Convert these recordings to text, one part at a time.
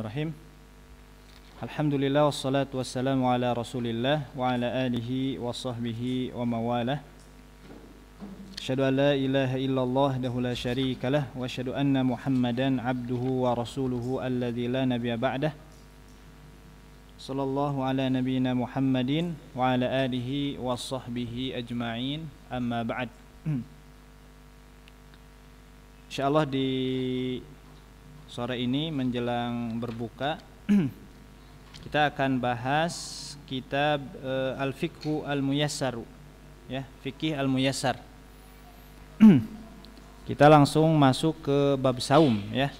الرحيم الحمد لله والصلاة والسلام على رسول الله وعلى آله وصحبه ومواله أشهد أن لا إله إلا الله له لا شريك له وأشهد أن محمدا عبده ورسوله الذي لا نبي بعده صلى الله على نبينا محمد وعلى آله وصحبه أجمعين أما بعد إن شاء الله di sore ini menjelang berbuka kita akan bahas kitab uh, Al-Fiqhu al muyassar ya, fikih Al-Muyassar. kita langsung masuk ke bab saum ya.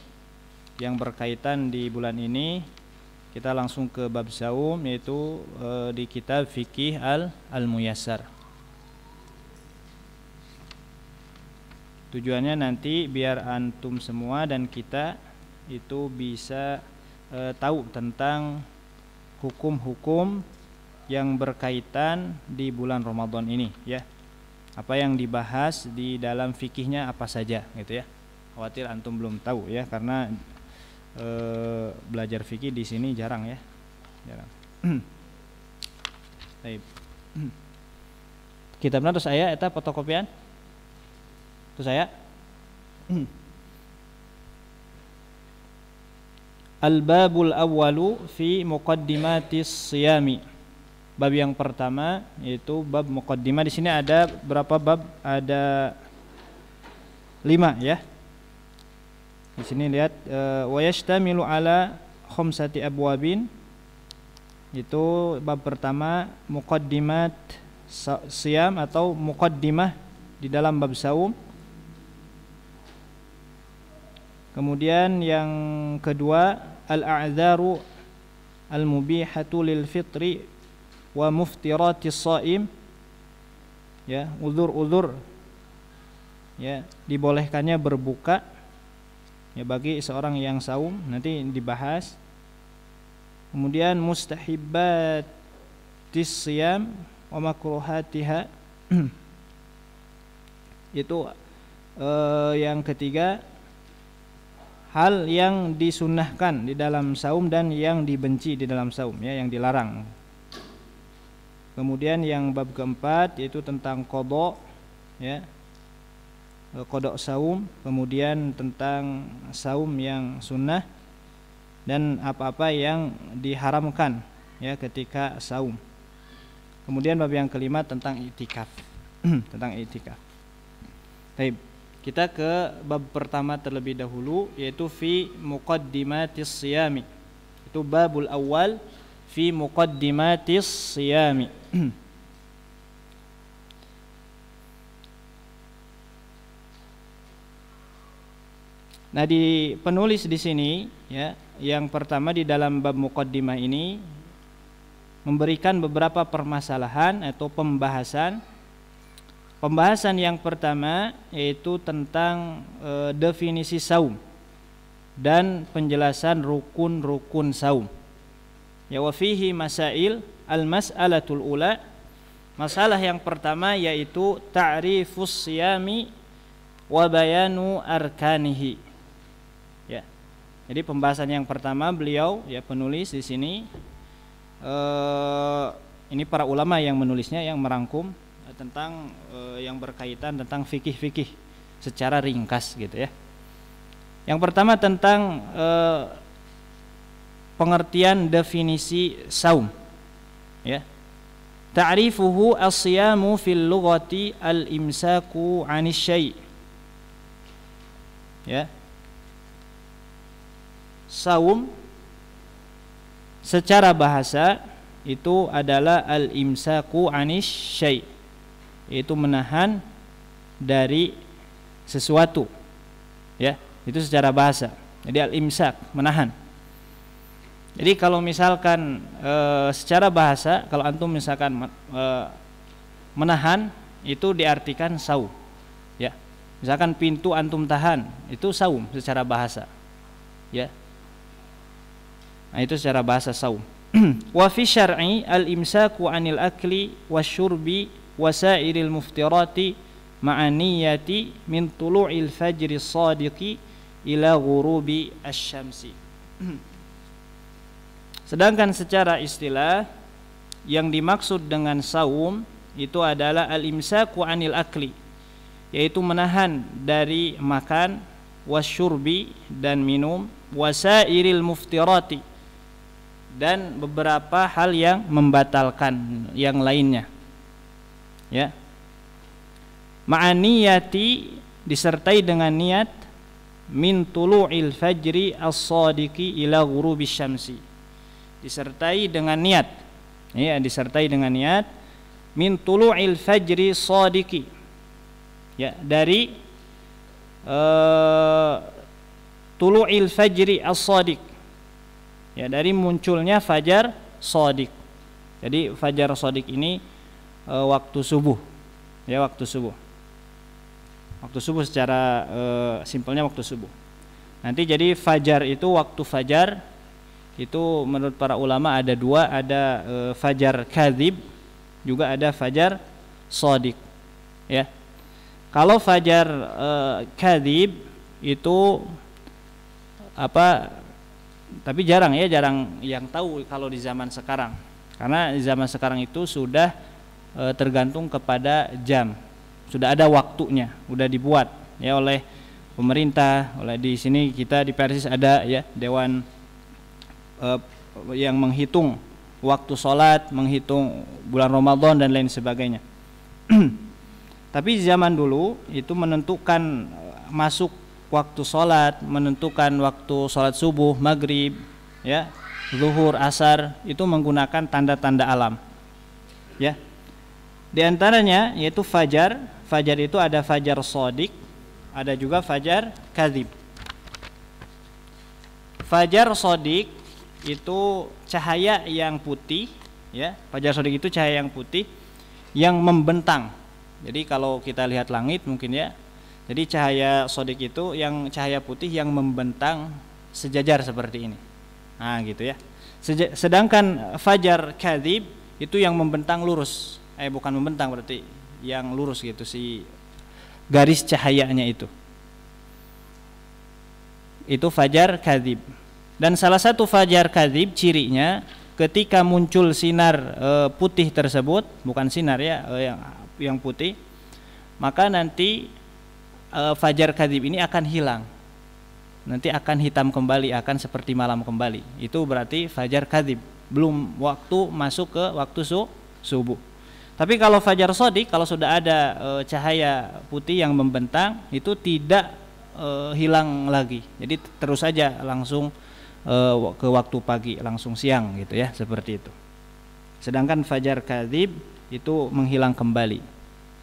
Yang berkaitan di bulan ini kita langsung ke bab saum yaitu uh, di kitab fikih al al muyassar Tujuannya nanti biar antum semua dan kita itu bisa e, tahu tentang hukum-hukum yang berkaitan di bulan Ramadan ini ya. Apa yang dibahas di dalam fikihnya apa saja gitu ya. Khawatir antum belum tahu ya karena e, belajar fikih di sini jarang ya. Jarang. Baik. Kitabnya terus saya eta fotokopian. Terus saya. Al-babul awwalu fi muqaddimatis siyami. Bab yang pertama yaitu bab muqaddimah. Di sini ada berapa bab? Ada lima ya. Di sini lihat eh, wa yashtamilu ala khamsati abwabin. Itu bab pertama muqaddimat siam atau muqaddimah di dalam bab saum. Kemudian yang kedua al-a'dharu al-mubihatu lil fitri wa muftirati shaim ya uzur-uzur ya dibolehkannya berbuka ya bagi seorang yang saum nanti dibahas kemudian mustahibat tisyam wa makruhatiha itu eh, yang ketiga hal yang disunahkan di dalam saum dan yang dibenci di dalam saum ya yang dilarang. Kemudian yang bab keempat yaitu tentang kodok ya kodok saum, kemudian tentang saum yang sunnah dan apa-apa yang diharamkan ya ketika saum. Kemudian bab yang kelima tentang itikaf. tentang itikaf. Baik. Kita ke bab pertama terlebih dahulu yaitu fi muqaddimatis siyami. Itu babul awal fi muqaddimatis siyami. Nah, di penulis di sini ya, yang pertama di dalam bab muqaddimah ini memberikan beberapa permasalahan atau pembahasan Pembahasan yang pertama yaitu tentang e, definisi saum dan penjelasan rukun-rukun saum. Ya fihi masail al-mas'alatul ula. Masalah yang pertama yaitu ta'rifus siyami wa bayanu arkanihi. Ya. Jadi pembahasan yang pertama beliau ya penulis di sini e, ini para ulama yang menulisnya yang merangkum tentang e, yang berkaitan tentang fikih-fikih secara ringkas gitu ya. Yang pertama tentang e, pengertian definisi saum. Ya. Ta'rifuhu as-siyamu fil lughati al-imsaku 'anil syai'. Ya. Saum secara bahasa itu adalah al-imsaku 'anish syai' itu menahan dari sesuatu ya itu secara bahasa jadi al imsak menahan jadi kalau misalkan e, secara bahasa kalau antum misalkan e, menahan itu diartikan saum ya misalkan pintu antum tahan itu saum secara bahasa ya nah, itu secara bahasa saum wa fi syar'i al imsaku anil akli wasyurbi wasairil muftirati ma'aniyati min tulu'il fajri sadiqi ila ghurubi asyamsi sedangkan secara istilah yang dimaksud dengan saum itu adalah al-imsaku anil akli yaitu menahan dari makan wasyurbi dan minum wasairil muftirati dan beberapa hal yang membatalkan yang lainnya ya ma'aniyati disertai dengan niat min tulu'il fajri as-sadiqi ila ghurubi syamsi disertai dengan niat ya disertai dengan niat min tulu'il fajri sadiqi ya dari uh, tulu'il fajri as-sadiq ya dari munculnya fajar sadiq jadi fajar sadiq ini e, waktu subuh ya waktu subuh waktu subuh secara e, simpelnya waktu subuh nanti jadi fajar itu waktu fajar itu menurut para ulama ada dua ada e, fajar kadhib juga ada fajar sodik ya kalau fajar e, kadhib itu apa tapi jarang ya jarang yang tahu kalau di zaman sekarang karena di zaman sekarang itu sudah e, tergantung kepada jam. Sudah ada waktunya, sudah dibuat ya oleh pemerintah, oleh di sini kita di Persis ada ya dewan e, yang menghitung waktu sholat, menghitung bulan Ramadan dan lain sebagainya. Tapi zaman dulu itu menentukan masuk waktu sholat, menentukan waktu sholat subuh, maghrib, ya, zuhur, asar itu menggunakan tanda-tanda alam, ya, di antaranya yaitu fajar. Fajar itu ada fajar sodik, ada juga fajar kadib. Fajar sodik itu cahaya yang putih, ya. Fajar sodik itu cahaya yang putih yang membentang. Jadi kalau kita lihat langit mungkin ya. Jadi cahaya sodik itu yang cahaya putih yang membentang sejajar seperti ini. Nah, gitu ya. Sedangkan fajar kadib itu yang membentang lurus eh bukan membentang berarti yang lurus gitu si garis cahayanya itu itu fajar kadib dan salah satu fajar kadib cirinya ketika muncul sinar e, putih tersebut bukan sinar ya e, yang yang putih maka nanti e, fajar kadib ini akan hilang nanti akan hitam kembali akan seperti malam kembali itu berarti fajar kadib belum waktu masuk ke waktu su, subuh tapi kalau fajar sodik, kalau sudah ada e, cahaya putih yang membentang, itu tidak e, hilang lagi. Jadi terus saja langsung e, ke waktu pagi, langsung siang gitu ya, seperti itu. Sedangkan fajar kadib itu menghilang kembali,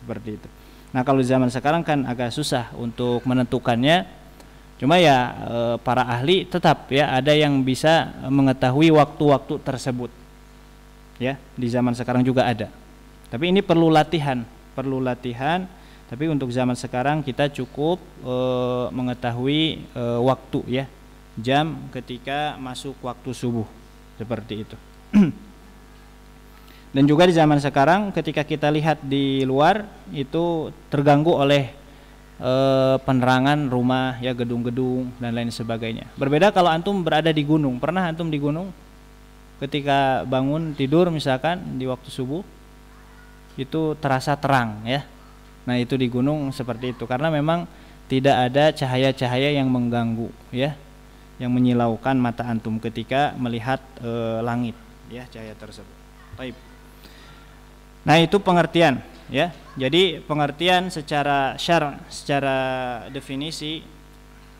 seperti itu. Nah kalau zaman sekarang kan agak susah untuk menentukannya. Cuma ya e, para ahli tetap ya ada yang bisa mengetahui waktu-waktu tersebut. Ya di zaman sekarang juga ada. Tapi ini perlu latihan, perlu latihan. Tapi untuk zaman sekarang kita cukup e, mengetahui e, waktu ya, jam ketika masuk waktu subuh seperti itu. Dan juga di zaman sekarang ketika kita lihat di luar itu terganggu oleh e, penerangan rumah ya gedung-gedung dan lain sebagainya. Berbeda kalau antum berada di gunung. Pernah antum di gunung? Ketika bangun tidur misalkan di waktu subuh itu terasa terang ya. Nah, itu di gunung seperti itu karena memang tidak ada cahaya-cahaya yang mengganggu ya, yang menyilaukan mata antum ketika melihat e, langit ya cahaya tersebut. Baik. Nah, itu pengertian ya. Jadi pengertian secara syar secara definisi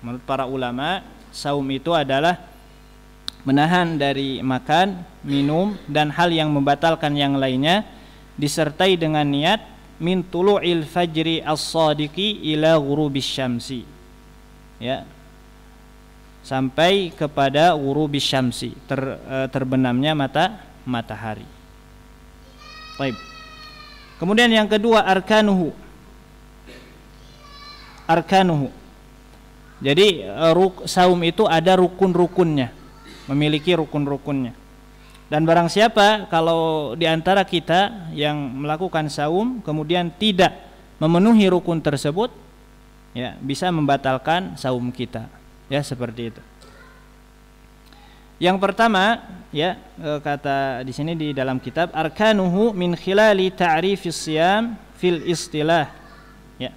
menurut para ulama saum itu adalah menahan dari makan, minum dan hal yang membatalkan yang lainnya disertai dengan niat min tulu'il fajri as-sadiqi ila ghurubis syamsi ya sampai kepada ghurubis syamsi ter, e, terbenamnya mata matahari Baik. Kemudian yang kedua arkanuhu arkanuhu jadi e, ruk, saum itu ada rukun-rukunnya memiliki rukun-rukunnya dan barang siapa kalau di antara kita yang melakukan saum kemudian tidak memenuhi rukun tersebut ya bisa membatalkan saum kita. Ya seperti itu. Yang pertama ya e, kata di sini di dalam kitab arkanuhu min khilali ta'rifis siyam fil istilah. Ya.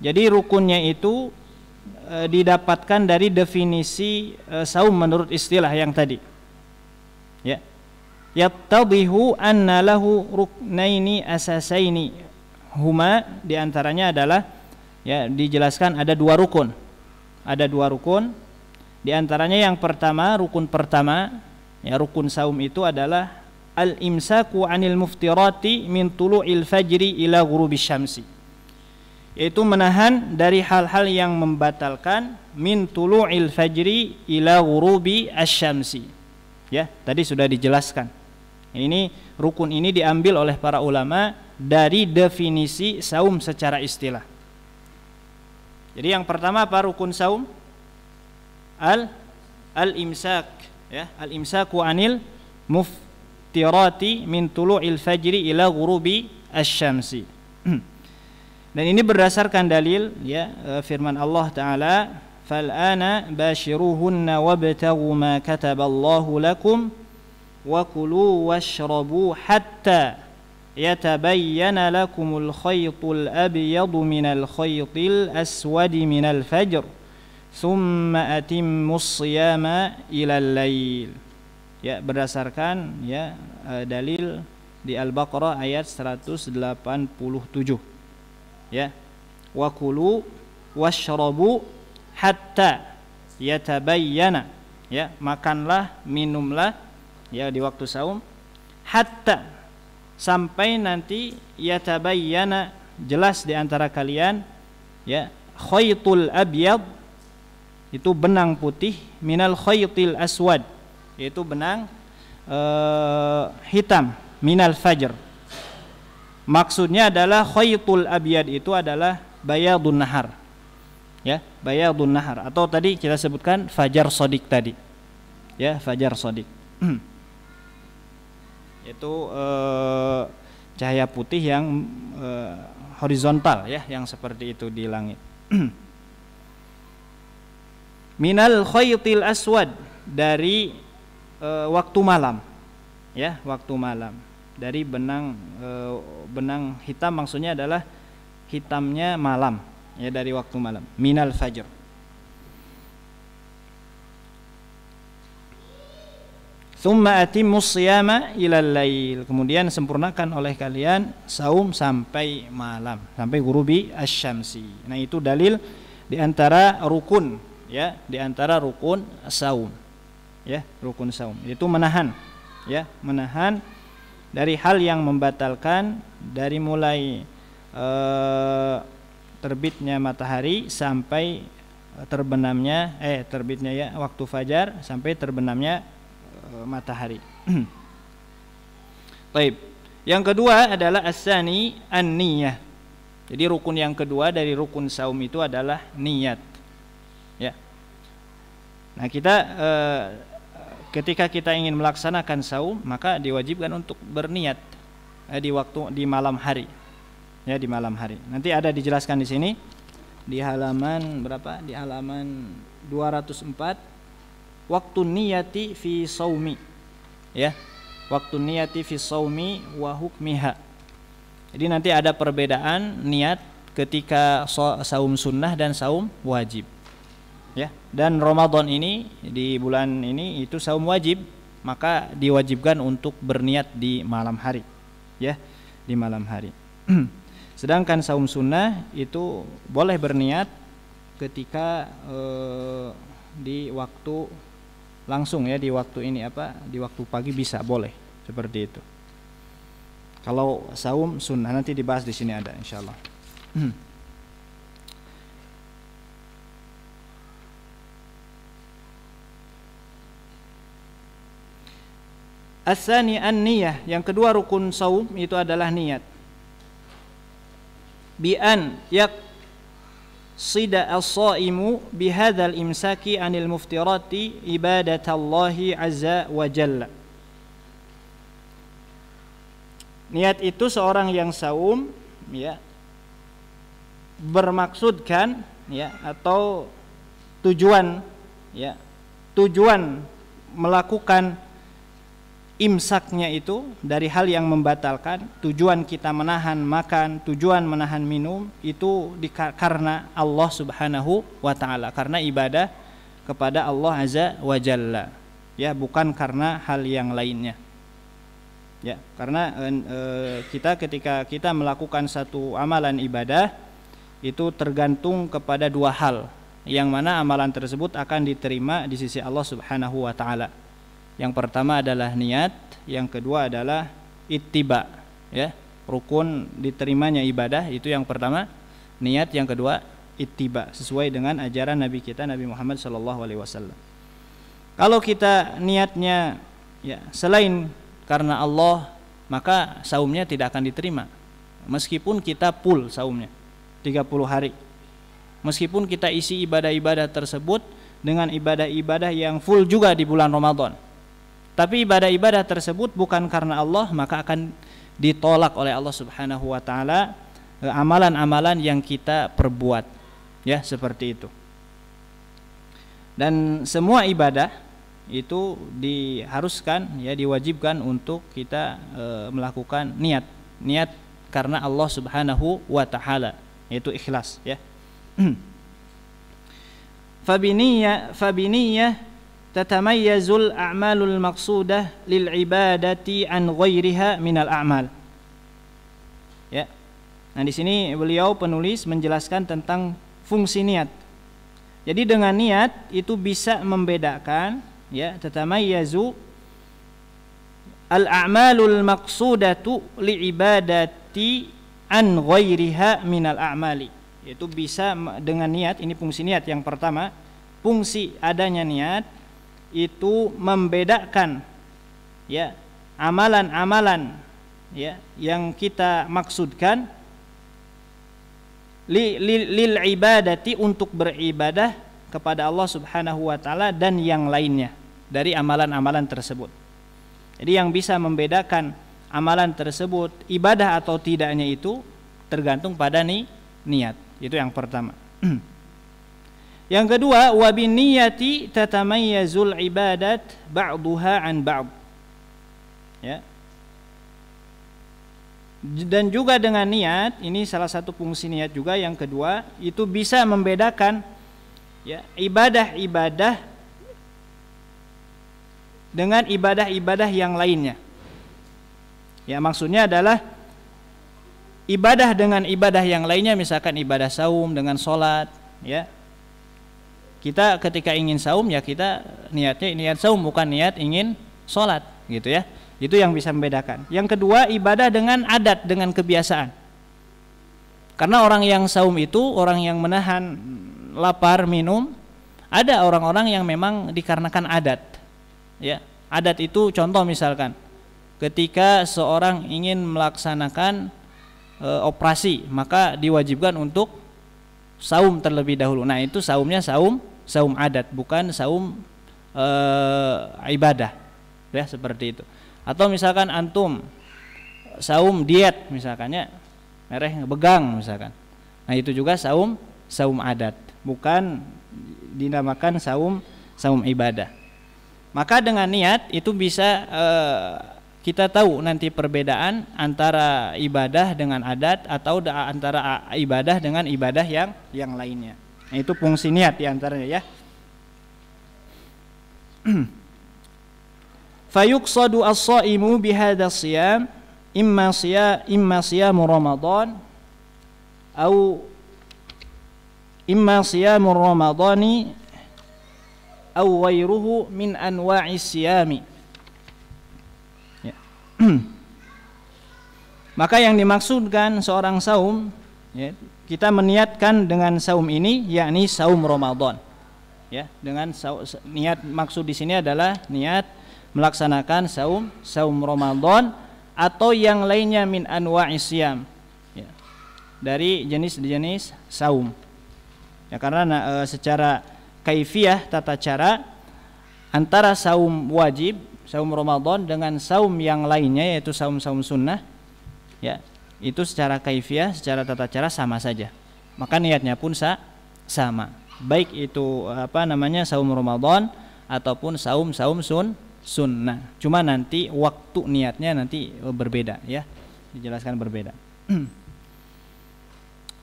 Jadi rukunnya itu e, didapatkan dari definisi e, saum menurut istilah yang tadi. Ya yattadihu anna lahu ruknaini asasaini huma diantaranya adalah ya dijelaskan ada dua rukun ada dua rukun diantaranya yang pertama rukun pertama ya rukun saum itu adalah al imsaku anil muftirati min tulu'il fajri ila ghurubis syamsi yaitu menahan dari hal-hal yang membatalkan min tulu'il fajri ila ghurubi asyamsi ya tadi sudah dijelaskan ini rukun ini diambil oleh para ulama dari definisi saum secara istilah. Jadi yang pertama apa rukun saum? Al al imsak ya, al imsaku anil muftirati min tulu'il fajri ila ghurubi asy-syamsi. Dan ini berdasarkan dalil ya e, firman Allah taala, "Fal'ana bashiruhunna wabtaghu ma kataballahu lakum" وكلوا واشربوا حتى يتبين لكم الخيط الأبيض من الخيط الأسود من الفجر ثم أتموا الصيام إلى الليل ya berdasarkan ya eh, dalil di Al-Baqarah ayat 187 ya wakulu washrabu hatta yatabayyana ya makanlah minumlah ya di waktu saum hatta sampai nanti yatabayyana jelas di antara kalian ya khaytul abyad itu benang putih minal khaytil aswad yaitu benang uh, hitam minal fajr maksudnya adalah khaytul abyad itu adalah bayadun nahar ya bayadun nahar atau tadi kita sebutkan fajar sodik tadi ya fajar sodik itu uh, eh, cahaya putih yang uh, horizontal ya yang seperti itu di langit minal khaytil aswad dari uh, waktu malam ya waktu malam dari benang uh, benang hitam maksudnya adalah hitamnya malam ya dari waktu malam minal fajr Thumma atimu siyama ilal lail. Kemudian sempurnakan oleh kalian saum sampai malam, sampai gurubi asyamsi. Nah, itu dalil di antara rukun ya, di antara rukun saum. Ya, rukun saum. Itu menahan ya, menahan dari hal yang membatalkan dari mulai e, terbitnya matahari sampai terbenamnya eh terbitnya ya waktu fajar sampai terbenamnya Eh, matahari. Baik. Yang kedua adalah asani an-niyah. Jadi rukun yang kedua dari rukun saum itu adalah niat. Ya. Nah, kita eh, ketika kita ingin melaksanakan saum, maka diwajibkan untuk berniat eh, di waktu di malam hari. Ya, di malam hari. Nanti ada dijelaskan di sini di halaman berapa? Di halaman 204 waktu niyati fi saumi ya waktu niyati fi saumi wa hukmiha jadi nanti ada perbedaan niat ketika saum sunnah dan saum wajib ya dan Ramadan ini di bulan ini itu saum wajib maka diwajibkan untuk berniat di malam hari ya di malam hari sedangkan saum sunnah itu boleh berniat ketika eh, di waktu langsung ya di waktu ini apa di waktu pagi bisa boleh seperti itu kalau saum sunnah nanti dibahas di sini ada insyaallah Asani an niyah yang kedua rukun saum itu adalah niat. Bi an yak sida as-saimu bihadzal imsaki anil muftirati ibadatallahi azza wa jalla. Niat itu seorang yang saum ya bermaksudkan ya atau tujuan ya tujuan melakukan imsaknya itu dari hal yang membatalkan tujuan kita menahan makan tujuan menahan minum itu di, karena Allah subhanahu wa ta'ala karena ibadah kepada Allah azza wa jalla ya bukan karena hal yang lainnya ya karena e, e, kita ketika kita melakukan satu amalan ibadah itu tergantung kepada dua hal yang mana amalan tersebut akan diterima di sisi Allah subhanahu wa ta'ala yang pertama adalah niat, yang kedua adalah ittiba, ya. Rukun diterimanya ibadah itu yang pertama niat, yang kedua ittiba sesuai dengan ajaran Nabi kita Nabi Muhammad sallallahu alaihi wasallam. Kalau kita niatnya ya selain karena Allah maka saumnya tidak akan diterima meskipun kita full saumnya 30 hari. Meskipun kita isi ibadah-ibadah tersebut dengan ibadah-ibadah yang full juga di bulan Ramadan. Tapi ibadah-ibadah tersebut bukan karena Allah maka akan ditolak oleh Allah Subhanahu wa taala e, amalan-amalan yang kita perbuat. Ya, seperti itu. Dan semua ibadah itu diharuskan ya diwajibkan untuk kita e, melakukan niat. Niat karena Allah Subhanahu wa taala yaitu ikhlas ya. Fabiniyah fabiniyah tatamayyazul a'malul maqsudah lil ibadati an ghairiha minal a'mal. Ya. Nah, di sini beliau penulis menjelaskan tentang fungsi niat. Jadi dengan niat itu bisa membedakan ya tatamayyazu al a'malul maqsudatu li ibadati an ghairiha minal a'mali. Itu bisa dengan niat ini fungsi niat yang pertama, fungsi adanya niat itu membedakan ya amalan-amalan ya yang kita maksudkan li, li, lil ibadati untuk beribadah kepada Allah Subhanahu wa taala dan yang lainnya dari amalan-amalan tersebut. Jadi yang bisa membedakan amalan tersebut ibadah atau tidaknya itu tergantung pada ni, niat. Itu yang pertama. Yang kedua, wa niyati tatamayyazul ibadat ba'daha an ba'd. Ya. Dan juga dengan niat, ini salah satu fungsi niat juga yang kedua, itu bisa membedakan ya ibadah-ibadah dengan ibadah-ibadah yang lainnya. Ya, maksudnya adalah ibadah dengan ibadah yang lainnya misalkan ibadah saum dengan salat, ya kita ketika ingin saum ya kita niatnya niat saum bukan niat ingin sholat gitu ya itu yang bisa membedakan yang kedua ibadah dengan adat dengan kebiasaan karena orang yang saum itu orang yang menahan lapar minum ada orang-orang yang memang dikarenakan adat ya adat itu contoh misalkan ketika seorang ingin melaksanakan e, operasi maka diwajibkan untuk saum terlebih dahulu nah itu saumnya saum saum adat bukan saum e, ibadah ya seperti itu atau misalkan antum saum diet misalkannya mereh begang misalkan nah itu juga saum saum adat bukan dinamakan saum saum ibadah maka dengan niat itu bisa e, kita tahu nanti perbedaan antara ibadah dengan adat atau antara ibadah dengan ibadah yang yang lainnya Nah, itu fungsi niat diantaranya ya. Fayuqsadu as-saimu bihadha siyam imma siya imma siyam Ramadan au imma siyam Ramadani au ghairuhu min anwa'i siyami. Ya. Maka yang dimaksudkan seorang saum ya, kita meniatkan dengan saum ini yakni saum Ramadan. Ya, dengan saum, niat maksud di sini adalah niat melaksanakan saum saum Ramadan atau yang lainnya min anwa'i siam. Ya. Dari jenis-jenis saum. Ya karena e, secara kaifiah tata cara antara saum wajib, saum Ramadan dengan saum yang lainnya yaitu saum-saum sunnah ya itu secara kaifiah, secara tata cara sama saja. Maka niatnya pun sa sama. Baik itu apa namanya saum Ramadan ataupun saum saum sun sunnah. Cuma nanti waktu niatnya nanti e, berbeda ya. Dijelaskan berbeda.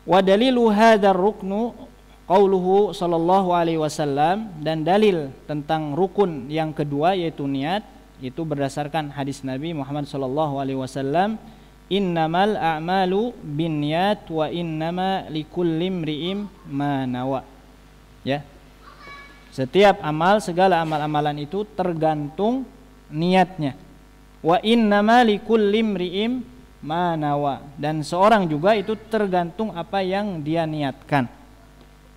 Wa dalilu hadzal ruknu qauluhu sallallahu alaihi wasallam dan dalil tentang rukun yang kedua yaitu niat itu berdasarkan hadis Nabi Muhammad sallallahu alaihi wasallam innamal a'malu binyat wa innama likulli imri'im ma nawa. Ya. Setiap amal, segala amal-amalan itu tergantung niatnya. Wa innama likulli imri'im ma nawa. Dan seorang juga itu tergantung apa yang dia niatkan.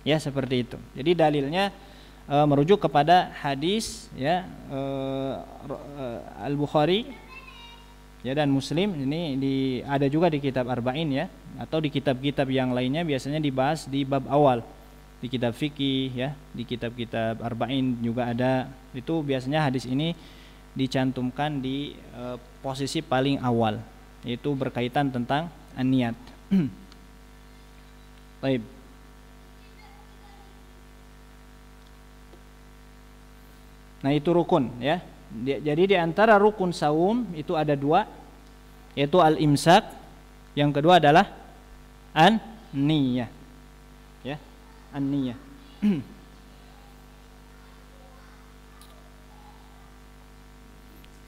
Ya, seperti itu. Jadi dalilnya e, merujuk kepada hadis ya e, e, Al-Bukhari ya dan muslim ini di ada juga di kitab arba'in ya atau di kitab-kitab yang lainnya biasanya dibahas di bab awal di kitab fikih ya di kitab-kitab arba'in juga ada itu biasanya hadis ini dicantumkan di e, posisi paling awal yaitu berkaitan tentang niat baik nah itu rukun ya jadi di antara rukun saum itu ada dua, yaitu al-imsak, yang kedua adalah an-niyah. Ya, an-niyah.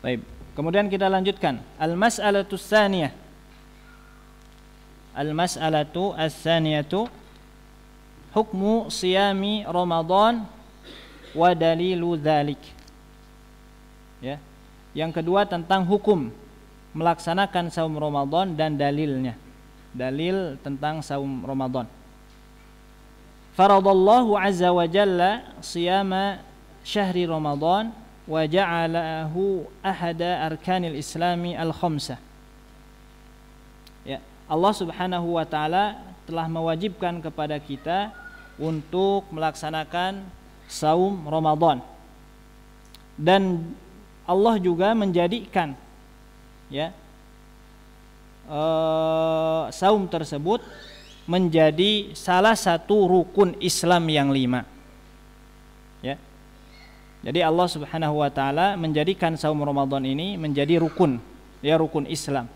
Baik, kemudian kita lanjutkan. Al-mas'alatu tsaniyah. Al-mas'alatu ats-tsaniyatu hukmu siyami Ramadan wa dalilu dzalik ya. Yang kedua tentang hukum melaksanakan saum Ramadan dan dalilnya. Dalil tentang saum Ramadan. Faradallahu azza wa jalla siyama syahri Ramadan wa ja'alahu ahada arkanil islami al-khamsah. Ya, Allah Subhanahu wa taala telah mewajibkan kepada kita untuk melaksanakan saum Ramadan. Dan Allah juga menjadikan ya eh, saum tersebut menjadi salah satu rukun Islam yang lima. Ya. Jadi Allah Subhanahu wa taala menjadikan saum Ramadan ini menjadi rukun, ya rukun Islam.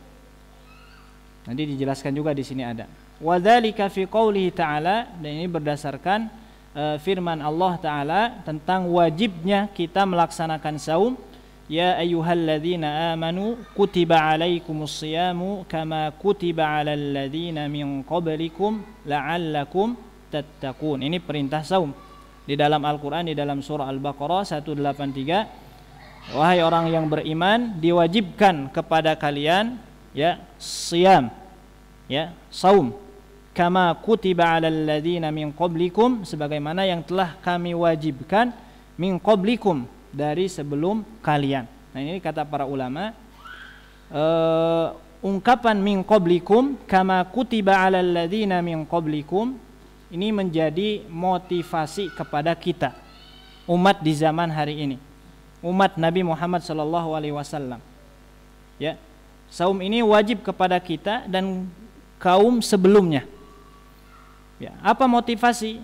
Nanti dijelaskan juga di sini ada. Wadzalika fi ta'ala dan ini berdasarkan eh, firman Allah taala tentang wajibnya kita melaksanakan saum يا أيها الذين آمنوا كتب عليكم الصيام كما كتب على الذين من قبلكم لعلكم تتقون ini perintah saum di dalam Al-Qur'an di dalam surah Al-Baqarah 183 wahai orang yang beriman diwajibkan kepada kalian ya siam ya saum kama kutiba alal ladzina min qablikum sebagaimana yang telah kami wajibkan min qablikum dari sebelum kalian. Nah ini kata para ulama uh, ungkapan min qablikum kama kutiba ala ladina min qablikum ini menjadi motivasi kepada kita umat di zaman hari ini umat Nabi Muhammad SAW. ya saum ini wajib kepada kita dan kaum sebelumnya ya apa motivasi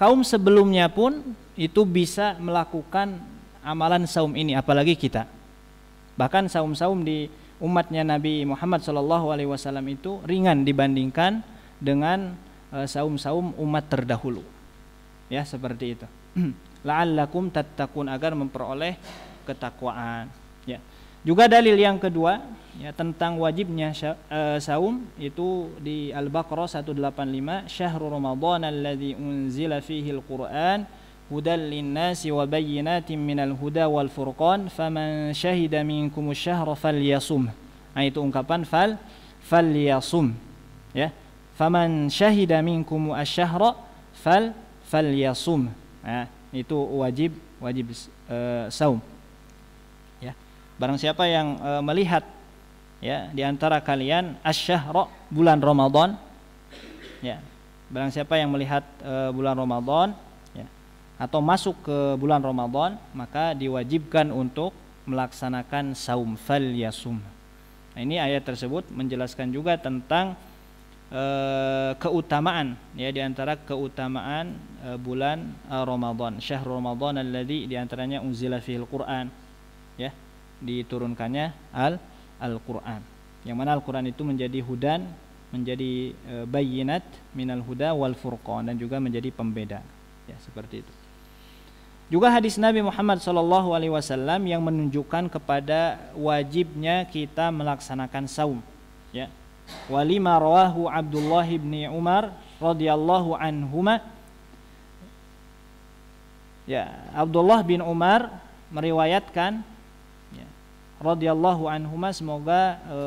kaum sebelumnya pun itu bisa melakukan amalan saum ini apalagi kita bahkan saum-saum di umatnya Nabi Muhammad SAW itu ringan dibandingkan dengan eh, saum-saum umat terdahulu ya seperti itu la'allakum tattaqun agar memperoleh ketakwaan juga dalil yang kedua ya tentang wajibnya eh, saum itu di Al-Baqarah 185 syahrul Ramadan alladzi unzila fihi al-Qur'an hudal linnasi wa bayyinatin minal huda wal furqan faman syahida minkumus syahra falyasum. Nah, itu ungkapan fal falyasum ya. Faman syahida minkum asy fal falyasum. Nah, itu wajib wajib uh, saum. Barang siapa yang e, melihat ya di antara kalian asyharo bulan Ramadan ya. Barang siapa yang melihat e, bulan Ramadan ya atau masuk ke bulan Ramadan maka diwajibkan untuk melaksanakan saum fal yasum. Nah, ini ayat tersebut menjelaskan juga tentang e, keutamaan ya di antara keutamaan e, bulan e, Ramadan, syahrul Ramadan alladzi di antaranya unzila fil Quran ya diturunkannya al Al-Qur'an. Yang mana Al-Qur'an itu menjadi hudan, menjadi e, bayinat minal huda wal furqan dan juga menjadi pembeda. Ya, seperti itu. Juga hadis Nabi Muhammad Shallallahu Alaihi Wasallam yang menunjukkan kepada wajibnya kita melaksanakan saum. Ya. Walima rawahu Abdullah ibni Umar radhiyallahu anhuma. Ya, Abdullah bin Umar meriwayatkan radhiyallahu anhuma semoga e,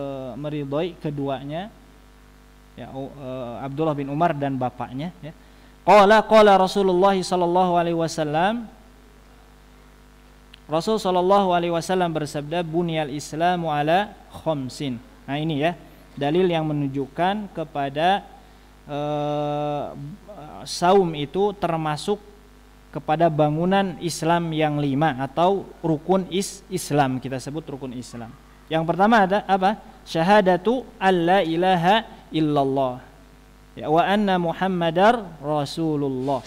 meridhoi keduanya ya e, Abdullah bin Umar dan bapaknya ya. Qala qala Rasulullah sallallahu alaihi wasallam Rasul sallallahu alaihi wasallam bersabda bunyal islamu ala khamsin. Nah ini ya dalil yang menunjukkan kepada e, saum itu termasuk kepada bangunan Islam yang lima atau rukun is Islam kita sebut rukun Islam. Yang pertama ada apa? Syahadatu alla ilaha illallah. Ya, wa anna Muhammadar Rasulullah.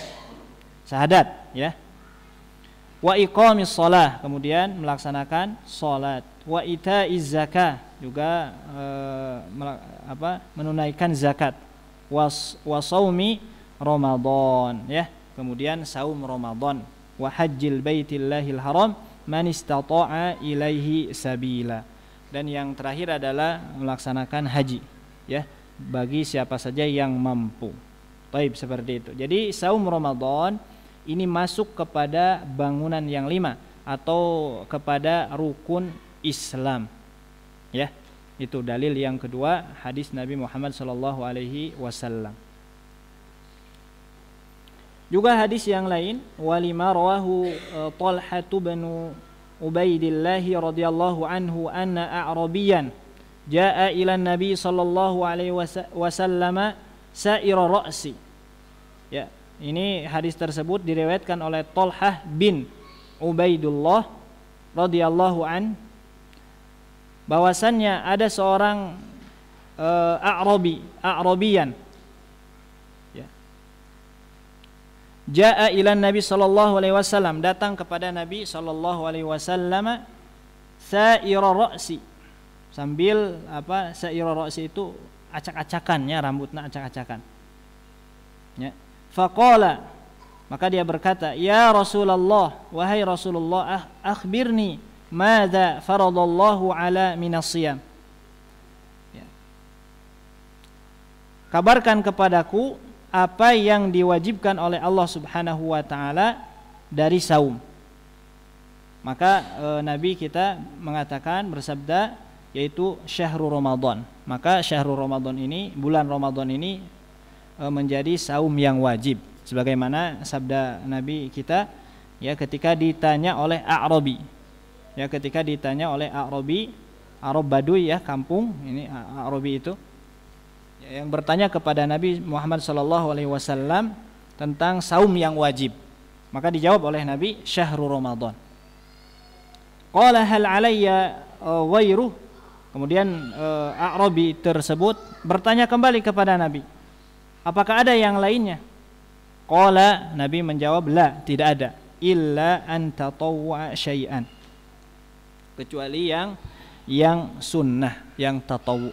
Syahadat, ya. Wa iqamis shalah, kemudian melaksanakan salat. Wa itaiz zakah, juga eh, apa? menunaikan zakat. Was wasaumi Ramadan, ya kemudian saum Ramadan wa hajjil baitillahil haram man istata'a ilaihi sabila dan yang terakhir adalah melaksanakan haji ya bagi siapa saja yang mampu Taib seperti itu jadi saum Ramadan ini masuk kepada bangunan yang lima atau kepada rukun Islam ya itu dalil yang kedua hadis Nabi Muhammad Shallallahu Alaihi Wasallam juga hadis yang lain walima rawahu e, Talha bin Ubaidillah radhiyallahu anhu anna a'rabiyan jaa'a ila nabi sallallahu alaihi wasallam sa'ira ra'si. Ya, ini hadis tersebut diriwayatkan oleh Talhah bin Ubaidullah radhiyallahu an bahwasannya ada seorang uh, A'rabi, A'rabiyan Ja'a ila Nabi sallallahu alaihi wasallam datang kepada Nabi sallallahu alaihi wasallam sa'ira ra'si sambil apa sa'ira ra'si itu acak acakan ya rambutnya acak-acakan. Ya. Faqala maka dia berkata, "Ya Rasulullah, wahai Rasulullah, ah, akhbirni madza faradallahu ala minas siyam." Ya. Kabarkan kepadaku apa yang diwajibkan oleh Allah Subhanahu wa taala dari saum. Maka e, Nabi kita mengatakan bersabda yaitu syahrul Ramadan. Maka syahrul Ramadan ini bulan Ramadan ini e, menjadi saum yang wajib sebagaimana sabda Nabi kita ya ketika ditanya oleh Arabi. Ya ketika ditanya oleh Arabi, Arab Baduy ya kampung ini Arabi itu yang bertanya kepada Nabi Muhammad Shallallahu Alaihi Wasallam tentang saum yang wajib. Maka dijawab oleh Nabi syahrul Ramadan. Qala hal alayya wairu e, Kemudian uh, Arabi tersebut bertanya kembali kepada Nabi, apakah ada yang lainnya? Qala Nabi menjawab la, tidak ada. Illa anta tatawwa syai'an. Kecuali yang yang sunnah, yang tatawu.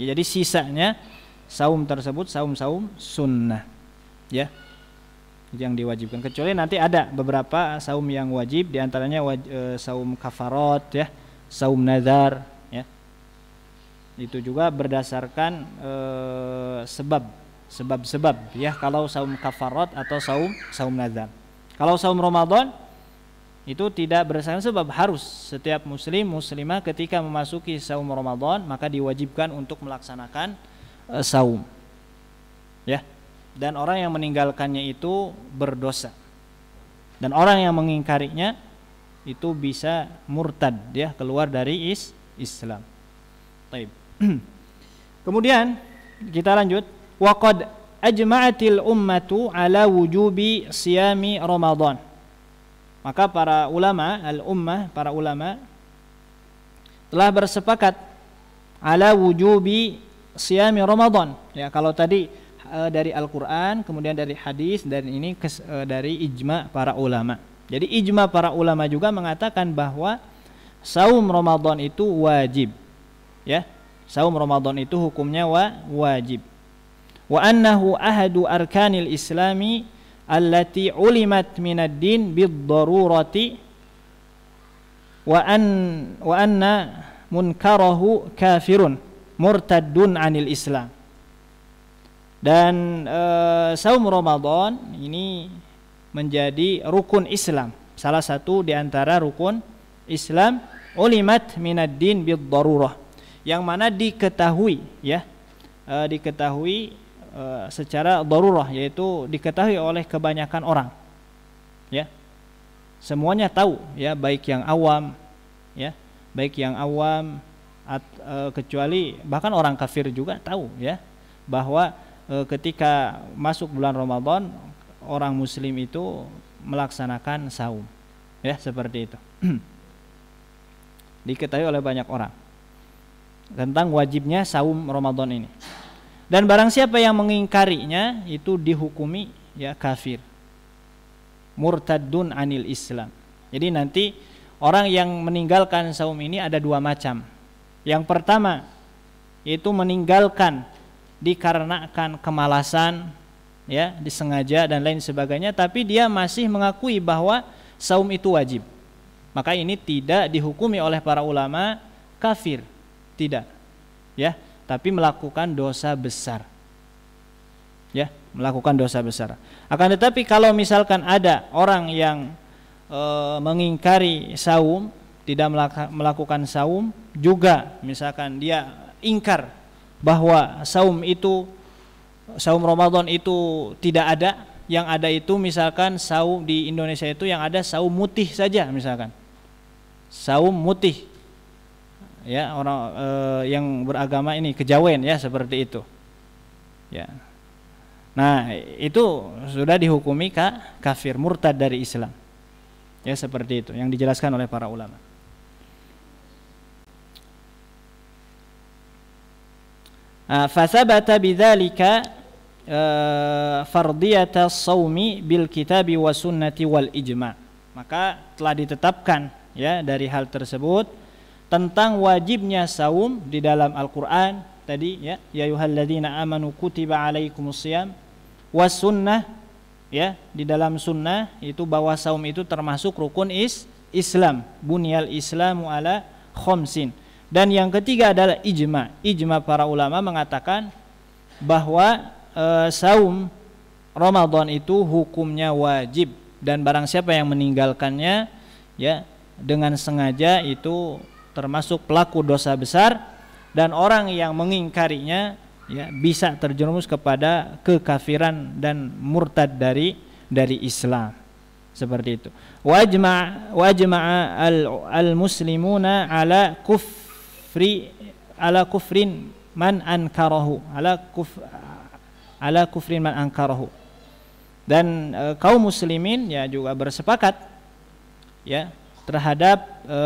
Ya, jadi sisanya saum tersebut saum-saum sunnah ya yang diwajibkan kecuali nanti ada beberapa saum yang wajib diantaranya waj e, saum kafarot ya saum nazar ya itu juga berdasarkan e, sebab sebab-sebab ya kalau saum kafarot atau saum saum nazar kalau saum Ramadan itu tidak berdasarkan sebab harus setiap muslim muslimah ketika memasuki saum Ramadan maka diwajibkan untuk melaksanakan Eh, saum. Ya. Dan orang yang meninggalkannya itu berdosa. Dan orang yang mengingkarinya itu bisa murtad ya, keluar dari is Islam. Taib. Kemudian kita lanjut waqad ajma'atil ummatu ala wujubi siyami Ramadan. Maka para ulama al-ummah, para ulama telah bersepakat ala wujubi siami Ramadan. Ya, kalau tadi e, dari Al-Qur'an, kemudian dari hadis dan ini kes, e, dari ijma para ulama. Jadi ijma para ulama juga mengatakan bahwa saum Ramadan itu wajib. Ya. Saum Ramadan itu hukumnya wa, wajib. Wa annahu ahadu arkanil islami allati ulimat minad din bid darurati wa an wa anna munkarahu kafirun murtadun anil Islam. Dan e, saum Ramadan ini menjadi rukun Islam, salah satu di antara rukun Islam ulimat minad din darurah. Yang mana diketahui ya, e, diketahui e, secara darurah yaitu diketahui oleh kebanyakan orang. Ya. Semuanya tahu ya, baik yang awam ya, baik yang awam At, e, kecuali bahkan orang kafir juga tahu ya bahwa e, ketika masuk bulan Ramadan orang muslim itu melaksanakan saum ya seperti itu diketahui oleh banyak orang tentang wajibnya saum Ramadan ini dan barang siapa yang mengingkarinya itu dihukumi ya kafir murtadun anil Islam jadi nanti orang yang meninggalkan saum ini ada dua macam yang pertama itu meninggalkan dikarenakan kemalasan ya, disengaja dan lain sebagainya tapi dia masih mengakui bahwa saum itu wajib. Maka ini tidak dihukumi oleh para ulama kafir. Tidak. Ya, tapi melakukan dosa besar. Ya, melakukan dosa besar. Akan tetapi kalau misalkan ada orang yang e, mengingkari saum tidak melakukan saum juga misalkan dia ingkar bahwa saum itu saum Ramadan itu tidak ada yang ada itu misalkan saum di Indonesia itu yang ada saum mutih saja misalkan saum mutih ya orang e, yang beragama ini kejawen ya seperti itu ya nah itu sudah dihukumi ka, kafir murtad dari Islam ya seperti itu yang dijelaskan oleh para ulama Ah, fasabata bidzalika ah, fardiyata saumi bil kitabi wa sunnati wal ijma. Maka telah ditetapkan ya dari hal tersebut tentang wajibnya saum di dalam Al-Qur'an tadi ya ya ayyuhalladzina amanu kutiba alaikumusiyam was sunnah ya di dalam sunnah itu bahwa saum itu termasuk rukun is Islam bunyal Islamu ala khomsin dan yang ketiga adalah ijma. Ijma para ulama mengatakan bahwa e, saum Ramadan itu hukumnya wajib dan barang siapa yang meninggalkannya ya dengan sengaja itu termasuk pelaku dosa besar dan orang yang mengingkarinya ya bisa terjerumus kepada kekafiran dan murtad dari dari Islam seperti itu wajma wajma al, al muslimuna ala kuf kufri ala kufrin man ankarahu ala kuf ala kufrin man ankarahu dan e, kaum muslimin ya juga bersepakat ya terhadap e,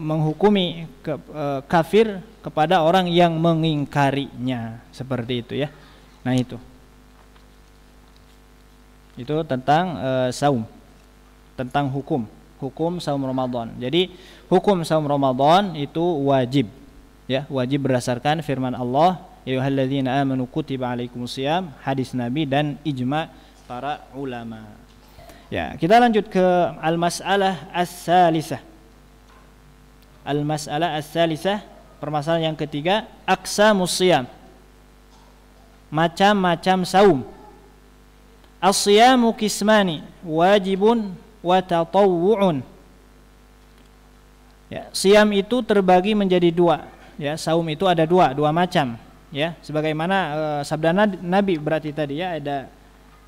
menghukumi ke, e, kafir kepada orang yang mengingkarinya seperti itu ya nah itu itu tentang e, saum tentang hukum hukum saum Ramadan. Jadi hukum saum Ramadan itu wajib ya, wajib berdasarkan firman Allah, ya ayyuhalladzina amanu kutiba alaikumusiyam, hadis Nabi dan ijma para ulama. Ya, kita lanjut ke al-mas'alah as-salisah. Al-mas'alah as-salisah, permasalahan yang ketiga, aksa musiyam. Macam-macam saum. As-siyamu kismani, wajibun wa tatawwu'un. Ya, siam itu terbagi menjadi dua. Ya, saum itu ada dua, dua macam. Ya, sebagaimana uh, sabda Nabi berarti tadi ya ada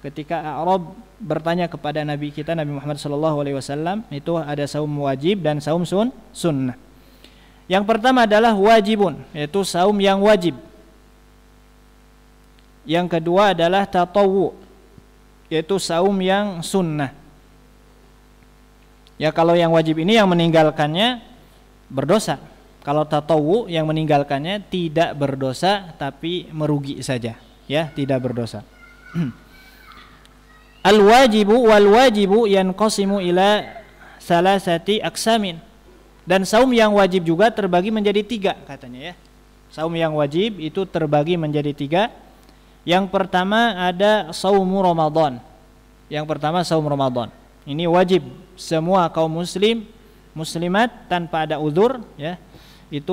ketika Arab bertanya kepada Nabi kita Nabi Muhammad Shallallahu Alaihi Wasallam itu ada saum wajib dan saum sun sunnah. Yang pertama adalah wajibun, yaitu saum yang wajib. Yang kedua adalah tatawu, yaitu saum yang sunnah. Ya kalau yang wajib ini yang meninggalkannya berdosa. Kalau tatawu yang meninggalkannya tidak berdosa tapi merugi saja, ya, tidak berdosa. Al wajibu wal wajibu yanqasimu ila salasati aksamin. Dan saum yang wajib juga terbagi menjadi tiga katanya ya. Saum yang wajib itu terbagi menjadi tiga. Yang pertama ada saumu Ramadan. Yang pertama saum Ramadan. Ini wajib semua kaum muslim muslimat tanpa ada udur ya itu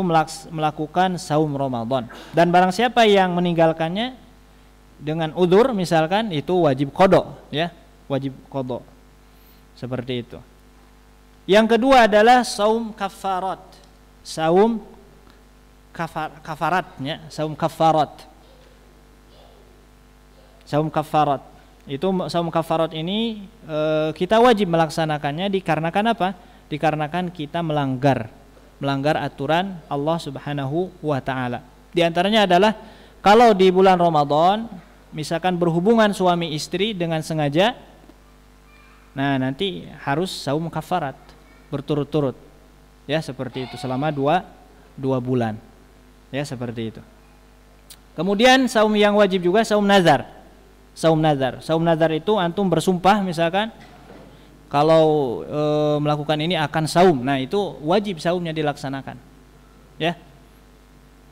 melakukan saum Ramadan. Dan barang siapa yang meninggalkannya dengan udur misalkan itu wajib kodok ya, wajib kodok. Seperti itu. Yang kedua adalah saum kafarat. Saum kafar, kafaratnya, saum kafarat. Saum kafarat itu saum kafarat ini e, kita wajib melaksanakannya dikarenakan apa? Dikarenakan kita melanggar melanggar aturan Allah Subhanahu wa taala. Di antaranya adalah kalau di bulan Ramadan misalkan berhubungan suami istri dengan sengaja nah nanti harus saum kafarat berturut-turut. Ya, seperti itu selama dua, dua bulan. Ya, seperti itu. Kemudian saum yang wajib juga saum nazar saum nazar. Saum nazar itu antum bersumpah misalkan kalau e, melakukan ini akan saum. Nah, itu wajib saumnya dilaksanakan. Ya.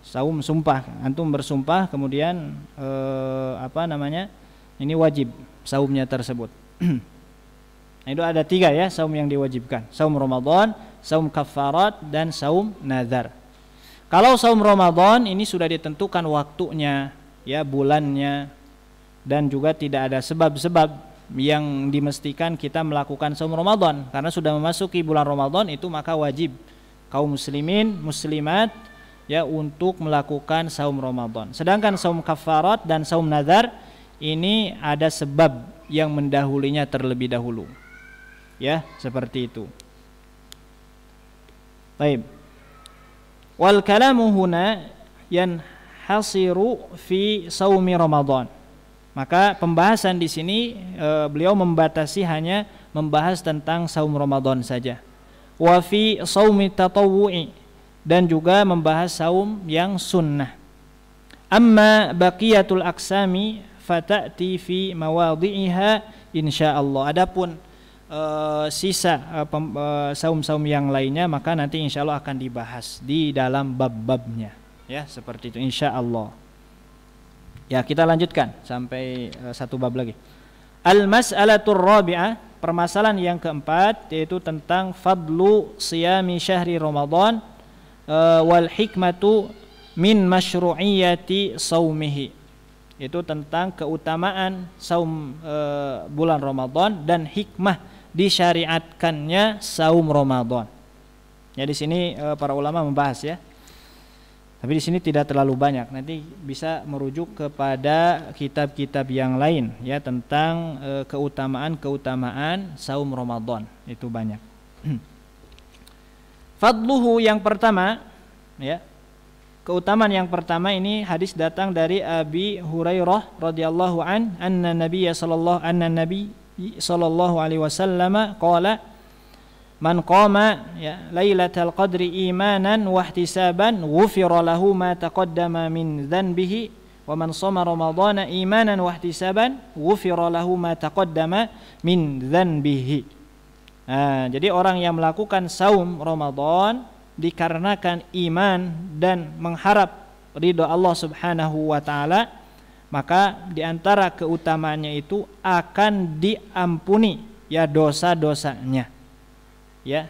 Saum sumpah, antum bersumpah kemudian e, apa namanya? Ini wajib saumnya tersebut. nah, itu ada tiga ya saum yang diwajibkan. Saum Ramadan, saum kafarat dan saum nazar. Kalau saum Ramadan ini sudah ditentukan waktunya, ya bulannya, dan juga tidak ada sebab-sebab yang dimestikan kita melakukan saum Ramadan karena sudah memasuki bulan Ramadan itu maka wajib kaum muslimin muslimat ya untuk melakukan saum Ramadan. Sedangkan saum kafarat dan saum nazar ini ada sebab yang mendahulinya terlebih dahulu. Ya, seperti itu. Baik. Wal kalamu huna yanhasiru fi saumi Ramadan. Maka pembahasan di sini e, beliau membatasi hanya membahas tentang saum Ramadan saja. Wa fi saumi tatawwu'i dan juga membahas saum yang sunnah. Amma baqiyatul aksami fatati fi mawadhi'iha insyaallah. Adapun e, sisa e, e, saum-saum e, yang lainnya maka nanti insyaallah akan dibahas di dalam bab-babnya ya seperti itu insyaallah. Ya, kita lanjutkan sampai uh, satu bab lagi. Al-mas'alatur rabi'ah, permasalahan yang keempat yaitu tentang fadlu siyami syahri Ramadan uh, wal hikmatu min masyru'iyati saumihi. Itu tentang keutamaan saum uh, bulan Ramadan dan hikmah disyariatkannya saum Ramadan. Ya di sini uh, para ulama membahas ya tapi di sini tidak terlalu banyak. Nanti bisa merujuk kepada kitab-kitab yang lain ya tentang eh, keutamaan-keutamaan saum Ramadan. Itu banyak. Fadluhu yang pertama ya. Keutamaan yang pertama ini hadis datang dari Abi Hurairah radhiyallahu an anna Nabi sallallahu anna Nabi sallallahu alaihi wasallam qala Man qama ya lailatal qadri imanan wa ihtisaban ghufira lahu ma taqaddama min dhanbihi wa man shama ramadhana imanan wa ihtisaban ghufira lahu ma taqaddama min dhanbihi. Nah, jadi orang yang melakukan saum Ramadan dikarenakan iman dan mengharap ridho Allah Subhanahu wa taala maka di antara keutamaannya itu akan diampuni ya dosa-dosanya ya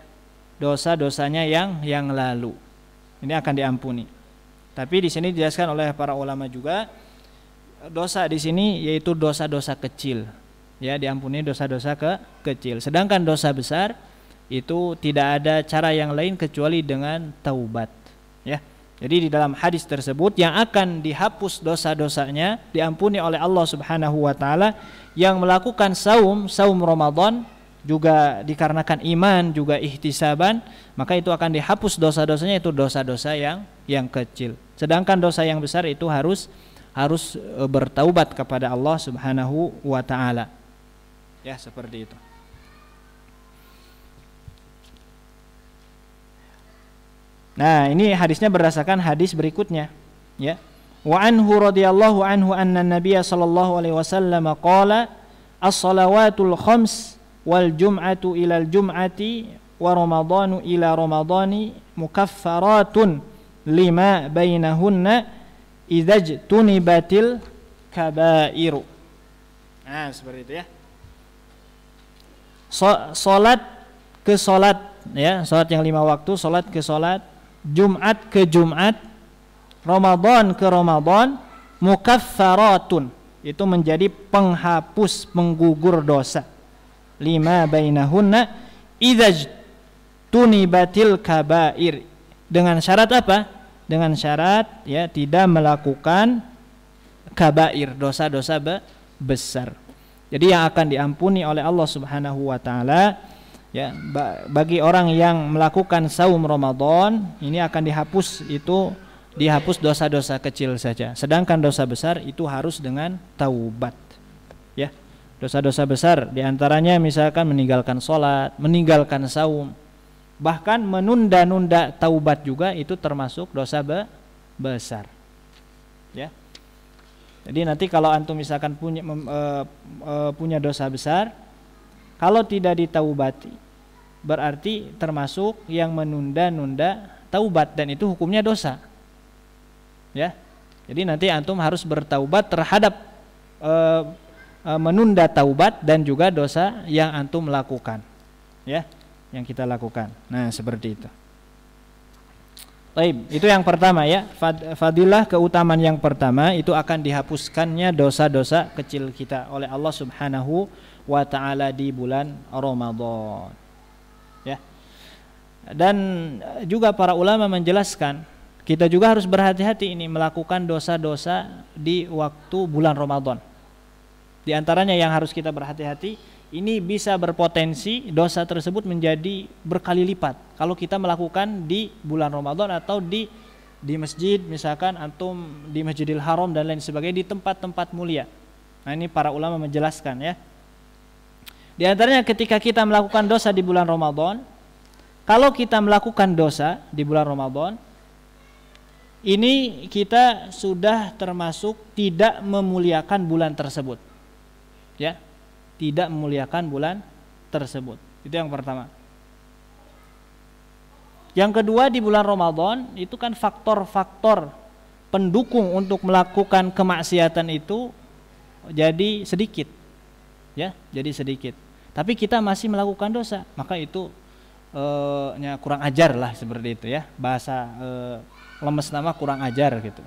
dosa-dosanya yang yang lalu. Ini akan diampuni. Tapi di sini dijelaskan oleh para ulama juga dosa di sini yaitu dosa-dosa kecil. Ya, diampuni dosa-dosa ke kecil. Sedangkan dosa besar itu tidak ada cara yang lain kecuali dengan taubat. Ya. Jadi di dalam hadis tersebut yang akan dihapus dosa-dosanya diampuni oleh Allah Subhanahu wa taala yang melakukan saum saum Ramadan juga dikarenakan iman juga ihtisaban maka itu akan dihapus dosa-dosanya itu dosa-dosa yang yang kecil sedangkan dosa yang besar itu harus harus e, bertaubat kepada Allah Subhanahu wa taala ya seperti itu nah ini hadisnya berdasarkan hadis berikutnya ya wa anhu radhiyallahu anhu anna an-nabiy sallallahu alaihi wasallam qala as-salawatul khams wal jum'atu ila al jum'ati wa ramadhanu ila ramadhani mukaffaratun lima bainahunna idzaj tunibatil kabairu nah seperti itu ya so, salat ke salat ya salat yang lima waktu salat ke salat Jumat ke Jumat Ramadan ke Ramadan mukaffaratun itu menjadi penghapus menggugur dosa lima bainahunna idza tunibatil kabair dengan syarat apa dengan syarat ya tidak melakukan kabair dosa-dosa be besar jadi yang akan diampuni oleh Allah Subhanahu wa taala ya bagi orang yang melakukan saum Ramadan ini akan dihapus itu dihapus dosa-dosa kecil saja sedangkan dosa besar itu harus dengan taubat ya dosa-dosa besar diantaranya misalkan meninggalkan sholat meninggalkan saum bahkan menunda-nunda taubat juga itu termasuk dosa be besar ya jadi nanti kalau antum misalkan punya e, e, punya dosa besar kalau tidak ditaubati berarti termasuk yang menunda-nunda taubat dan itu hukumnya dosa ya jadi nanti antum harus bertaubat terhadap e, Eh, menunda taubat dan juga dosa yang antum lakukan ya yang kita lakukan nah seperti itu Taib, itu yang pertama ya. Fadilah keutamaan yang pertama itu akan dihapuskannya dosa-dosa kecil kita oleh Allah Subhanahu wa taala di bulan Ramadan. Ya. Dan juga para ulama menjelaskan kita juga harus berhati-hati ini melakukan dosa-dosa di waktu bulan Ramadan. Di antaranya yang harus kita berhati-hati, ini bisa berpotensi dosa tersebut menjadi berkali lipat kalau kita melakukan di bulan Ramadan atau di di masjid misalkan antum di Masjidil Haram dan lain sebagainya di tempat-tempat mulia. Nah, ini para ulama menjelaskan ya. Di antaranya ketika kita melakukan dosa di bulan Ramadan, kalau kita melakukan dosa di bulan Ramadan, ini kita sudah termasuk tidak memuliakan bulan tersebut ya tidak memuliakan bulan tersebut itu yang pertama yang kedua di bulan Ramadan itu kan faktor-faktor pendukung untuk melakukan kemaksiatan itu jadi sedikit ya jadi sedikit tapi kita masih melakukan dosa maka itu eh, ya kurang ajar lah seperti itu ya bahasa eh, lemes nama kurang ajar gitu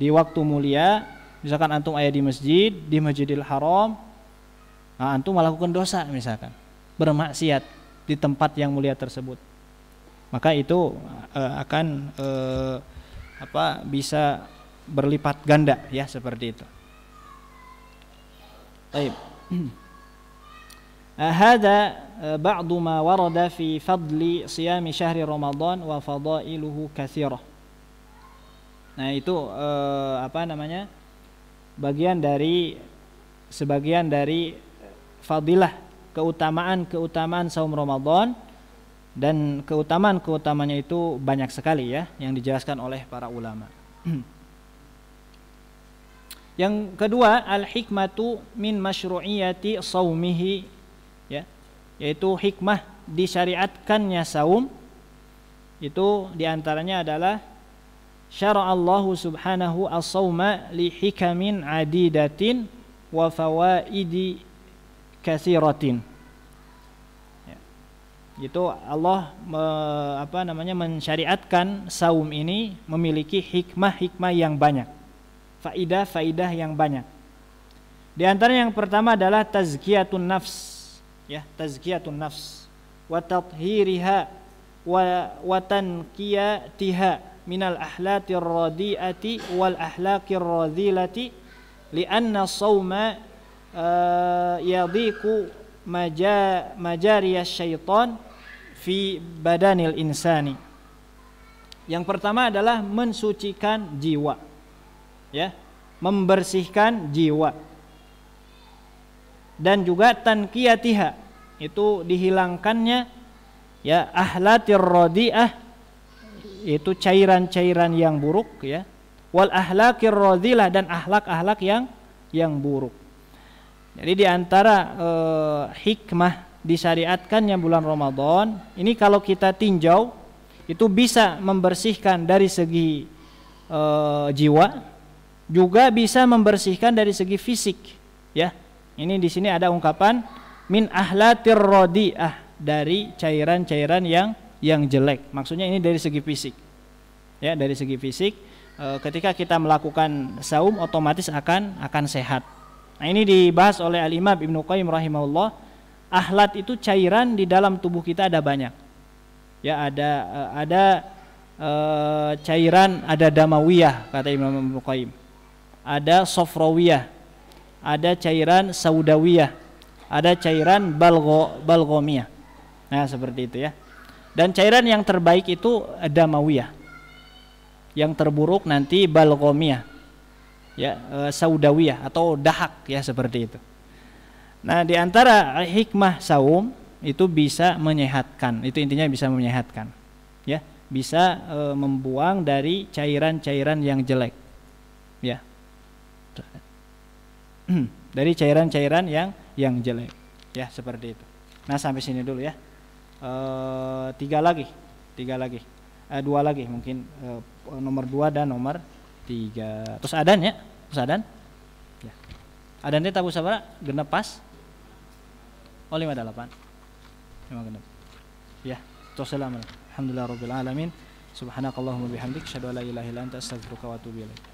di waktu mulia misalkan antum ayah di masjid di masjidil haram Nah, antum melakukan dosa misalkan, bermaksiat di tempat yang mulia tersebut. Maka itu uh, akan uh, apa bisa berlipat ganda ya seperti itu. Baik. Ah, eh, ba'du ma warada fi fadli siyam syahr ramadan wa fadailuhu كثيرة. Nah itu eh, apa namanya bagian dari sebagian dari fadilah keutamaan-keutamaan saum Ramadan dan keutamaan-keutamanya itu banyak sekali ya yang dijelaskan oleh para ulama. yang kedua al-hikmatu min masyru'iyati saumihi ya yaitu hikmah disyariatkannya saum itu diantaranya adalah Allah subhanahu as-sauma li hikamin adidatin wa fawaidi kasiratin. Ya. Itu Allah me, apa namanya mensyariatkan saum ini memiliki hikmah-hikmah yang banyak. Faidah-faidah yang banyak. Di antara yang pertama adalah tazkiyatun nafs, ya, tazkiyatun nafs wa tathhiriha wa wa tankiyatiha minal ahlatir radiati wal ahlaqir li li'anna sawma Eh, yadiku maja majariya syaitan fi badanil insani. Yang pertama adalah mensucikan jiwa. Ya, membersihkan jiwa. Dan juga tankiyatiha, itu dihilangkannya ya ahlatir rodiyah itu cairan-cairan yang buruk ya wal ahlakir rodilah dan ahlak-ahlak yang yang buruk jadi di antara e, hikmah disyariatkannya bulan Ramadan, ini kalau kita tinjau itu bisa membersihkan dari segi e, jiwa, juga bisa membersihkan dari segi fisik, ya. Ini di sini ada ungkapan min ahlatir rodiah dari cairan-cairan yang yang jelek. Maksudnya ini dari segi fisik. Ya, dari segi fisik e, ketika kita melakukan saum otomatis akan akan sehat Nah ini dibahas oleh Al-Imam Ibnu Qayyim rahimahullah. Ahlat itu cairan di dalam tubuh kita ada banyak. Ya ada eh, ada eh, cairan ada damawiyah kata Imam Ibnu Qayyim. Ada sofrawiyah. Ada cairan saudawiyah. Ada cairan balgo, balgomiyah. Nah seperti itu ya. Dan cairan yang terbaik itu damawiyah. Yang terburuk nanti balgomiyah ya eh, saudawiyah atau dahak ya seperti itu. Nah, di antara hikmah saum itu bisa menyehatkan. Itu intinya bisa menyehatkan. Ya, bisa e, membuang dari cairan-cairan yang jelek. Ya. dari cairan-cairan yang yang jelek. Ya, seperti itu. Nah, sampai sini dulu ya. E, tiga lagi. Tiga lagi. E, dua lagi mungkin e, nomor dua dan nomor tiga. Terus ada adanya Usadan? Ya. Adan nanti tabu sabar, Genep pas? Oh delapan, 5 genep. Ya, tosalam. Alhamdulillah rabbil alamin. Subhanakallahumma bihamdik asyhadu an la ilaha wa